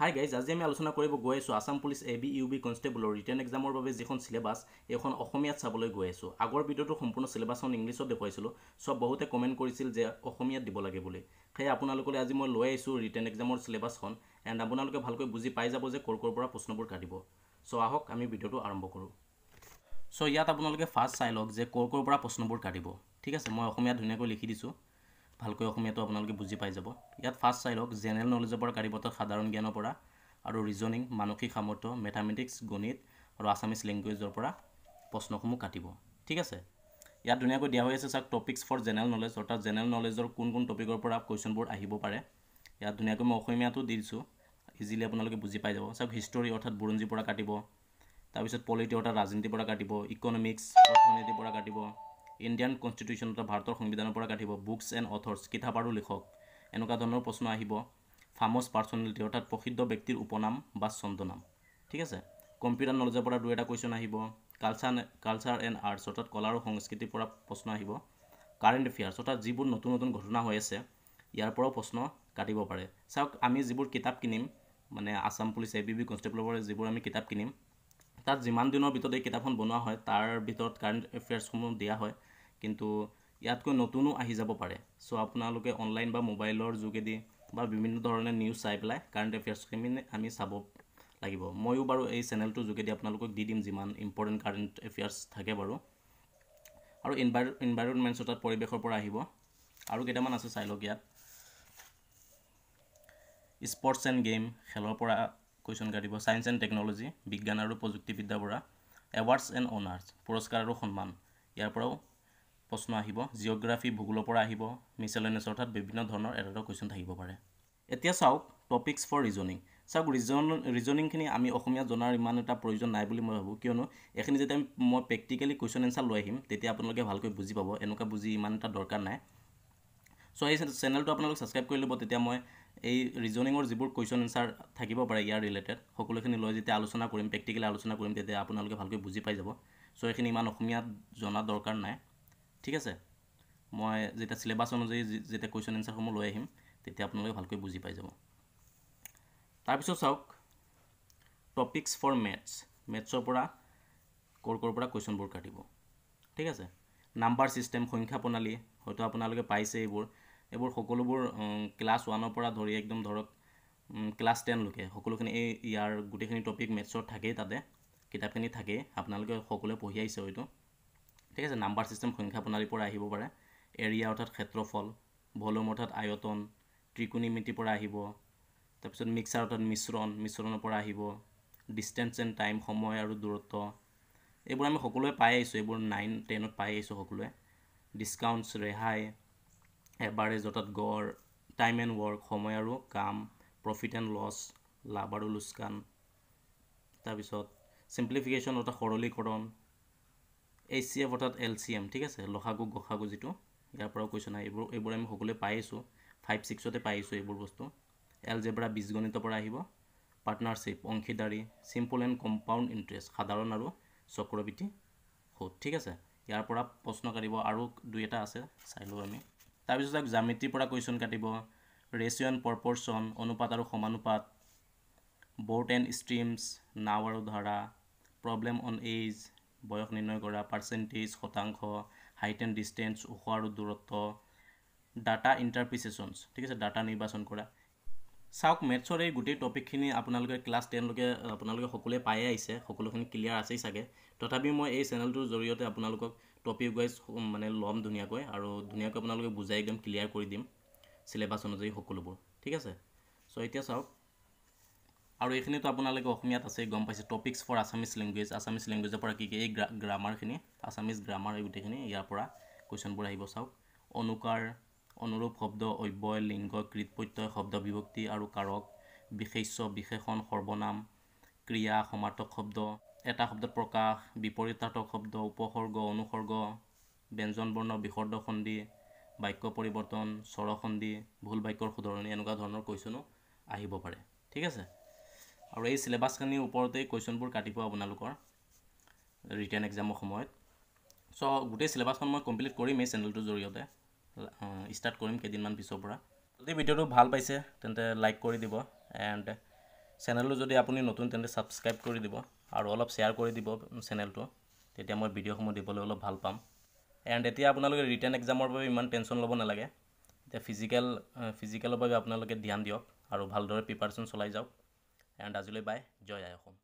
hi guys আজি আমি আলোচনা কৰিব গৈ আছোঁ Assam police A B U B কনষ্টেবলৰ ৰিটাৰ্ণ এক্সামৰ বাবে যিখন চিলেবাছ এইখন অসমীয়াত চাবলৈ গৈ আছোঁ আগৰ ভিডিঅ'টো সম্পূৰ্ণ চিলেবাছখন ইংলিছত দেখুৱাইছিলোঁ চব বহুতে কমেণ্ট কৰিছিল যে অসমীয়াত দিব লাগে বুলি সেয়ে আপোনালোকলৈ আজি মই লৈ আহিছোঁ ৰিটাৰ্ণ এক্সামৰ চিলেবাছখন এণ্ড আপোনালোকে ভালকৈ বুজি পাই যাব যে ক'ৰ ক'ৰ পৰা প্ৰশ্নবোৰ কাটিব চ' আহক আমি ভিডিঅ'টো আৰম্ভ কৰোঁ চ' ইয়াত আপোনালোকে ফাৰ্ষ্ট চাই লওক যে ক'ৰ পৰা প্ৰশ্নবোৰ কাটিব ঠিক আছে মই অসমীয়াত ধুনীয়াকৈ লিখি দিছোঁ ভালকৈ অসমীয়াটো আপোনালোকে বুজি পাই যাব ইয়াত ফাৰ্ষ্ট চাই লওক জেনেৰেল নলেজৰ পৰা কাৰিবতৰ সাধাৰণ জ্ঞানৰ পৰা আৰু ৰিজনিং মানসিক সামৰ্থ্য মেথামেটিক্স গণিত আৰু আছামিজ লেংগুৱেজৰ পৰা প্ৰশ্নসমূহ কাটিব ঠিক আছে ইয়াত ধুনীয়াকৈ দিয়া হৈ আছে চাওক টপিক্স ফৰ জেনেৰেল নলেজ অৰ্থাৎ জেনেৰেল নলেজৰ কোন কোন টপিকৰ পৰা কুৱেশ্যনবোৰ আহিব পাৰে ইয়াত ধুনীয়াকৈ মই অসমীয়াটো দি দিছোঁ ইজিলি আপোনালোকে বুজি পাই যাব চাওক হিষ্টৰী অৰ্থাৎ বুৰঞ্জীৰ পৰা কাটিব তাৰপিছত পলিটি অৰ্থাৎ ৰাজনীতিৰ পৰা কাটিব ইকনমিক্স অৰ্থনীতিৰ পৰা কাটিব ইণ্ডিয়ান কনষ্টিটিউশ্যনত ভাৰতৰ সংবিধানৰ পৰা কাটিব বুকছ এণ্ড অথৰ্ছ কিতাপ আৰু লিখক এনেকুৱা ধৰণৰ প্ৰশ্ন আহিব ফামছ পাৰ্চনেলিটি অৰ্থাৎ প্ৰসিদ্ধ ব্যক্তিৰ উপনাম বা ছন্দনাম ঠিক আছে কম্পিউটাৰ নলেজৰ পৰা দুই এটা কুৱেশ্যন আহিব কালচাৰ কালচাৰ এণ্ড আৰ্টছ অৰ্থাৎ কলা আৰু সংস্কৃতিৰ পৰা প্ৰশ্ন আহিব কাৰেণ্ট এফেয়াৰ্ছ অৰ্থাৎ যিবোৰ নতুন নতুন ঘটনা হৈ আছে ইয়াৰ পৰাও প্ৰশ্ন কাটিব পাৰে চাওক আমি যিবোৰ কিতাপ কিনিম মানে Assam police A B B কনষ্টেবলৰ পৰা যিবোৰ আমি কিতাপ কিনিম তাত যিমান দিনৰ ভিতৰত এই কিতাপখন বনোৱা হয় তাৰ ভিতৰত কাৰেণ্ট এফেয়াৰ্ছসমূহ দিয়া হয় কিন্তু ইয়াতকৈ নতুনো আহি যাব পাৰে চ' আপোনালোকে অনলাইন বা মোবাইলৰ যোগেদি বা বিভিন্ন ধৰণে নিউজ চাই পেলাই কাৰেণ্ট এফেয়াৰ্ছখিনি আমি চাব লাগিব ময়ো বাৰু এই চেনেলটোৰ যোগেদি আপোনালোকক দি দিম যিমান ইম্পৰ্টেণ্ট কাৰেণ্ট এফেয়াৰ্ছ থাকে বাৰু আৰু ইনভাইৰ ইনভাইৰমেণ্টছ তাত পৰিৱেশৰ পৰা আহিব আৰু কেইটামান আছে চাই লওক ইয়াত স্পৰ্টছ এণ্ড গেম খেলৰ পৰা কুৱেশ্যন কাটিব ছায়েন্স এণ্ড টেকন'লজি বিজ্ঞান আৰু প্ৰযুক্তিবিদ্যাৰ পৰা এৱাৰ্ডছ এণ্ড অনাৰ্ছ পুৰস্কাৰ আৰু সন্মান ইয়াৰ পৰাও প্ৰশ্ন আহিব জিঅ'গ্ৰাফী ভূগোলৰ পৰা আহিব মিছেলেনেছ অৰ্থাৎ বিভিন্ন ধৰণৰ এটা এটা কুৱেশ্যন থাকিব পাৰে এতিয়া চাওক টপিক্স ফৰ ৰিজনিং চাওক ৰিজন ৰিজনিংখিনি আমি অসমীয়াত জনাৰ ইমান এটা প্ৰয়োজন নাই বুলি মই ভাবোঁ কিয়নো এইখিনি যেতিয়া আমি মই প্ৰেক্টিকেলি কুৱেশ্যন এনচাৰ লৈ আহিম তেতিয়া আপোনালোকে ভালকৈ বুজি পাব এনেকুৱা বুজি ইমান এটা দৰকাৰ নাই চ' এই চেনেলটো আপোনালোকে ছাবস্ক্ৰাইব কৰি ল'ব তেতিয়া মই এই ৰিজনিঙৰ যিবোৰ কুৱেশ্যন এনচাৰ থাকিব পাৰে ইয়াৰ ৰিলেটেড সকলোখিনি লৈ যেতিয়া আলোচনা কৰিম প্ৰেক্টিকেলি আলোচনা কৰিম তেতিয়া আপোনালোকে ভালকৈ বুজি পাই যাব চ' এইখিনি ইমান অসমীয়াত জনা দৰকাৰ নাই ঠিক আছে মই যেতিয়া চিলেবাছ অনুযায়ী যেতিয়া কুৱেশ্যন এনচাৰসমূহ লৈ আহিম তেতিয়া আপোনালোকে ভালকৈ বুজি পাই যাব তাৰপিছত চাওক টপিক্স ফৰ মেথছ মেথছৰ পৰা ক'ৰ ক'ৰ পৰা কুৱেশ্যনবোৰ কাটিব ঠিক আছে নাম্বাৰ ছিষ্টেম সংখ্যা প্ৰণালী হয়তো আপোনালোকে পাইছে এইবোৰ এইবোৰ সকলোবোৰ ক্লাছ ওৱানৰ পৰা ধৰি একদম ধৰক ক্লাছ টেনলৈকে সকলোখিনি এই ইয়াৰ গোটেইখিনি টপিক মেথছৰ থাকেই তাতে কিতাপখিনি থাকেই আপোনালোকে সকলোৱে পঢ়ি আহিছে হয়তো ঠিক আছে নাম্বাৰ ছিষ্টেম সংখ্যা প্ৰণালীৰ পৰা আহিব পাৰে এৰিয়া অৰ্থাৎ ক্ষেত্ৰফল ভলিউম অৰ্থাৎ আয়তন ত্ৰিকোণীমিতিৰ পৰা আহিব তাৰপিছত মিক্সাৰ অৰ্থাৎ মিশ্ৰণ মিশ্ৰণৰ পৰা আহিব ডিষ্টেঞ্চ এণ্ড টাইম সময় আৰু দূৰত্ব এইবোৰ আমি সকলোৱে পাই আহিছোঁ এইবোৰ নাইন টেনত পাই আহিছোঁ সকলোৱে ডিছকাউণ্টছ ৰেহাই এভাৰেজ অৰ্থাৎ গড় টাইম এণ্ড ৱৰ্ক সময় আৰু কাম প্ৰফিট এণ্ড লছ লাভ আৰু লোকচান তাৰপিছত চিম্প্লিফিকেশ্যন অৰ্থাৎ সৰলীকৰণ এইচ চি এফ অৰ্থাৎ এল চি এম ঠিক আছে লখাগু গখাগু যিটো ইয়াৰ পৰাও কৈছে নাই এইবোৰ এইবোৰ আমি সকলোৱে পাই আছোঁ ফাইভ ছিক্সতে পাই আছোঁ এইবোৰ বস্তু এলজেব্ৰা বীজগণিতৰ পৰা আহিব পাৰ্টনাৰশ্বিপ অংশীদাৰী চিম্পল এণ্ড কম্পাউণ্ড ইণ্টাৰেষ্ট সাধাৰণ আৰু চক্ৰবৃত্তি সোধ ঠিক আছে ইয়াৰ পৰা প্ৰশ্ন কাটিব আৰু দুই এটা আছে চাই লওঁ আমি তাৰপিছত আকৌ জ্যামিতিৰ পৰা কুৱেশ্যন কাটিব ৰেচিয়ন প্ৰপৰশ্যন অনুপাত আৰু সমানুপাত বৰ্ড এণ্ড ষ্ট্ৰীমছ নাও আৰু ধাৰা প্ৰব্লেম অন এইজ বয়স নিৰ্ণয় কৰা পাৰ্চেণ্টেজ শতাংশ হাইট এণ্ড ডিষ্টেঞ্চ ওখ আৰু দূৰত্ব ডাটা ইণ্টাৰপ্ৰিচেশ্যনছ ঠিক আছে ডাটা নিৰ্বাচন কৰা চাওক মেথছৰ এই গোটেই টপিকখিনি আপোনালোকে ক্লাছ টেনলৈকে আপোনালোকে সকলোৱে পায়ে আহিছে সকলোখিনি ক্লিয়াৰ আছেই চাগে তথাপিও মই এই চেনেলটোৰ জৰিয়তে আপোনালোকক টপিক ৱাইজ মানে ল'ম ধুনীয়াকৈ আৰু ধুনীয়াকৈ আপোনালোকে বুজাই একদম ক্লিয়াৰ কৰি দিম চিলেবাছ অনুযায়ী সকলোবোৰ ঠিক আছে চ' এতিয়া চাওক আৰু এইখিনিতো আপোনালোকে অসমীয়াত আছে গম পাইছে topics for Assamese language Assamese লেংগুৱেজৰ পৰা কি কি এই গ্ৰা গ্ৰামাৰখিনি আছামিজ গ্ৰামাৰ এই গোটেইখিনি ইয়াৰ পৰা কুৱেশ্যনবোৰ আহিব চাওক অনুকাৰ অনুৰূপ শব্দ অব্যয় লিংগ কৃতপত্যয় শব্দ বিভক্তি আৰু কাৰক বিশেষ্য বিশেষণ সৰ্বনাম ক্ৰিয়া সমাৰ্থক শব্দ এটা শব্দত প্ৰকাশ বিপৰীতাৰ্থক শব্দ উপসৰ্গ অনুসৰ্গ ব্যঞ্জন বৰ্ণ বিশৰ্দ সন্ধি বাক্য পৰিৱৰ্তন স্বৰসন্ধি ভুল বাক্যৰ শুধৰণি এনেকুৱা ধৰণৰ কুৱেশ্যনো আহিব পাৰে ঠিক আছে আৰু এই চিলেবাছখিনিৰ ওপৰতেই কুৱেশ্যনবোৰ কাটিব আপোনালোকৰ ৰিটাৰ্ণ এক্সামৰ সময়ত চ' গোটেই চিলেবাছখন মই কমপ্লিট কৰিম এই চেনেলটোৰ জৰিয়তে ষ্টাৰ্ট কৰিম কেইদিনমান পিছৰ পৰা যদি ভিডিঅ'টো ভাল পাইছে তেন্তে লাইক কৰি দিব এণ্ড চেনেলটো যদি আপুনি নতুন তেন্তে ছাবস্ক্ৰাইব কৰি দিব আৰু অলপ শ্বেয়াৰ কৰি দিব চেনেলটো তেতিয়া মই ভিডিঅ'সমূহ দিবলৈ অলপ ভাল পাম এণ্ড এতিয়া আপোনালোকে ৰিটাৰ্ণ এক্সামৰ বাবে ইমান টেনশ্যন ল'ব নালাগে এতিয়া ফিজিকেল ফিজিকেলৰ বাবে আপোনালোকে ধ্যান দিয়ক আৰু ভালদৰে প্ৰিপাৰেশ্যন চলাই যাওক এণ্ড আজিলৈ বাই জয় আই অসম